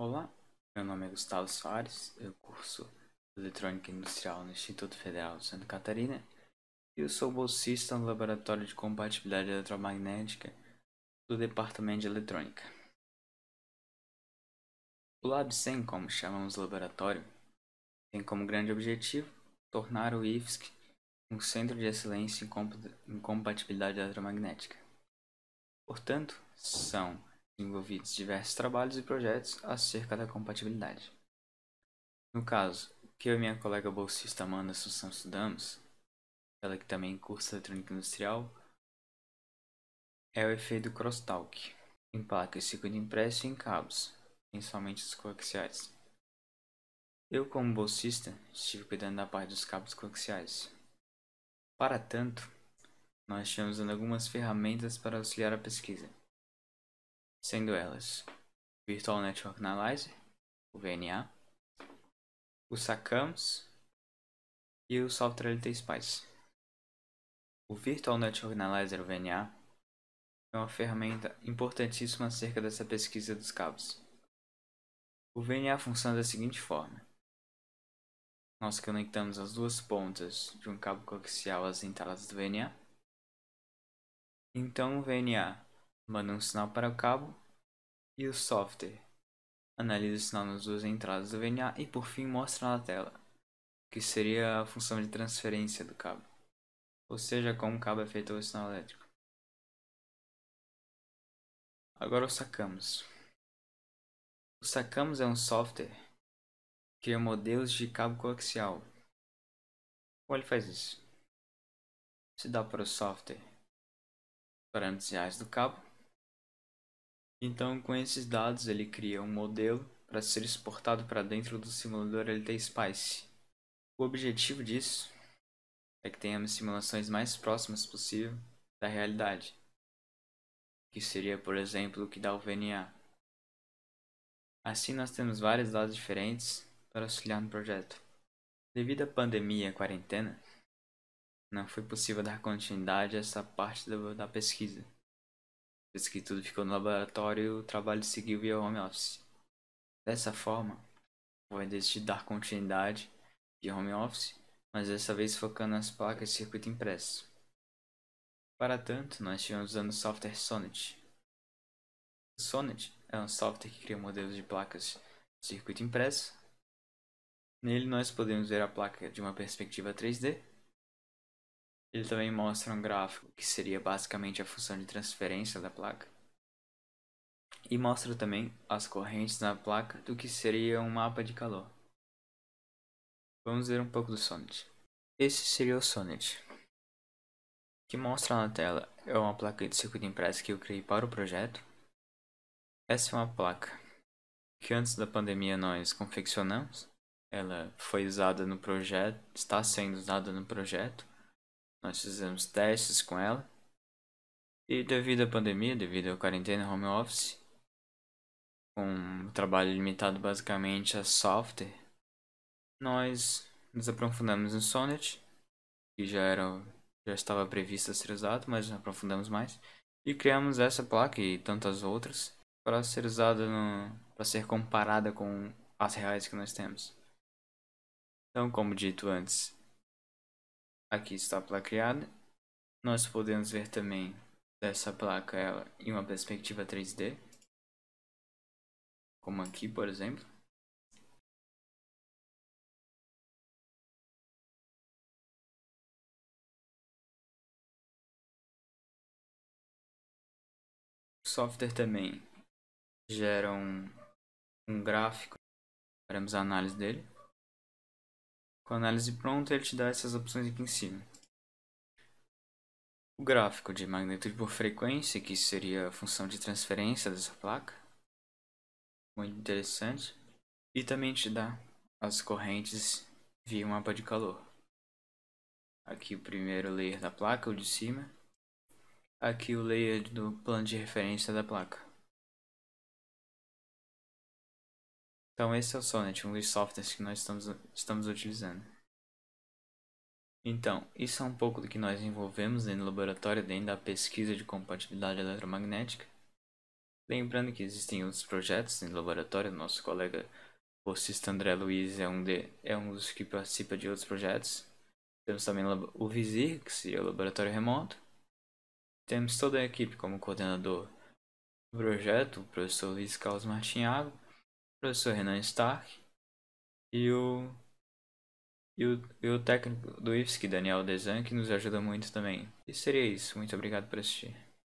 Olá, meu nome é Gustavo Soares, eu curso Eletrônica Industrial no Instituto Federal de Santa Catarina e eu sou bolsista no Laboratório de Compatibilidade Eletromagnética do Departamento de Eletrônica. O Lab 100, como chamamos o laboratório, tem como grande objetivo tornar o IFSC um centro de excelência em compatibilidade eletromagnética. Portanto, são desenvolvidos diversos trabalhos e projetos acerca da compatibilidade. No caso, que eu e minha colega bolsista Amanda Assunção estudamos, ela que também cursa eletrônica industrial, é o efeito crosstalk, em placas circuito impresso e em cabos, principalmente os coaxiais. Eu, como bolsista, estive cuidando da parte dos cabos coaxiais. Para tanto, nós tínhamos algumas ferramentas para auxiliar a pesquisa sendo elas Virtual Network Analyzer, o VNA, o SACAMS e o Software LT Spice. O Virtual Network Analyzer, o VNA, é uma ferramenta importantíssima acerca dessa pesquisa dos cabos. O VNA funciona da seguinte forma. Nós conectamos as duas pontas de um cabo coaxial às entradas do VNA. Então o VNA manda um sinal para o cabo e o software. Analisa o sinal nas duas entradas do VNA e por fim mostra na tela, que seria a função de transferência do cabo, ou seja, como o cabo é feito o sinal elétrico. Agora o sacamos. O sacamos é um software que cria modelos de cabo coaxial. Como ele faz isso? Se dá para o software parâmetros reais do cabo então, com esses dados, ele cria um modelo para ser exportado para dentro do simulador LT Spice. O objetivo disso é que tenhamos simulações mais próximas possível da realidade, que seria, por exemplo, o que dá o VNA. Assim, nós temos vários dados diferentes para auxiliar no projeto. Devido à pandemia e à quarentena, não foi possível dar continuidade a essa parte da pesquisa. Depois que tudo ficou no laboratório, o trabalho seguiu via home office. Dessa forma, vou decidir dar continuidade de home office, mas dessa vez focando nas placas de circuito impresso. Para tanto, nós estivemos usando o software Sonnet. O Sonnet é um software que cria modelos de placas de circuito impresso. Nele nós podemos ver a placa de uma perspectiva 3D ele também mostra um gráfico que seria basicamente a função de transferência da placa. E mostra também as correntes na placa do que seria um mapa de calor. Vamos ver um pouco do Sonnet. Esse seria o Sonnet. O que mostra na tela é uma placa de circuito impresso que eu criei para o projeto. Essa é uma placa que antes da pandemia nós confeccionamos. Ela foi usada no projeto, está sendo usada no projeto nós fizemos testes com ela. E devido à pandemia, devido à quarentena home office, com um trabalho limitado basicamente a software, nós nos aprofundamos em Sonnet, que já era já estava previsto a ser usado, mas aprofundamos mais e criamos essa placa e tantas outras para ser usada para ser comparada com as reais que nós temos. Então, como dito antes, Aqui está a placa criada. Nós podemos ver também dessa placa ela em uma perspectiva 3D. Como aqui, por exemplo. O software também gera um, um gráfico. Faremos a análise dele. Com a análise pronta, ele te dá essas opções aqui em cima. O gráfico de magnitude por frequência, que seria a função de transferência dessa placa. Muito interessante. E também te dá as correntes via um mapa de calor. Aqui o primeiro layer da placa, o de cima. Aqui o layer do plano de referência da placa. Então esse é o Sonnet, né? um dos softwares que nós estamos, estamos utilizando. Então, isso é um pouco do que nós envolvemos no laboratório dentro da pesquisa de compatibilidade eletromagnética. Lembrando que existem outros projetos no laboratório, nosso colega bolsista André Luiz é um, de, é um dos que participa de outros projetos. Temos também o Vizir, que é o laboratório remoto. Temos toda a equipe como coordenador do projeto, o professor Luiz Carlos Martinhago professor Renan Stark e o, e o, e o técnico do IFSC, Daniel Desan, que nos ajuda muito também. E seria isso. Muito obrigado por assistir.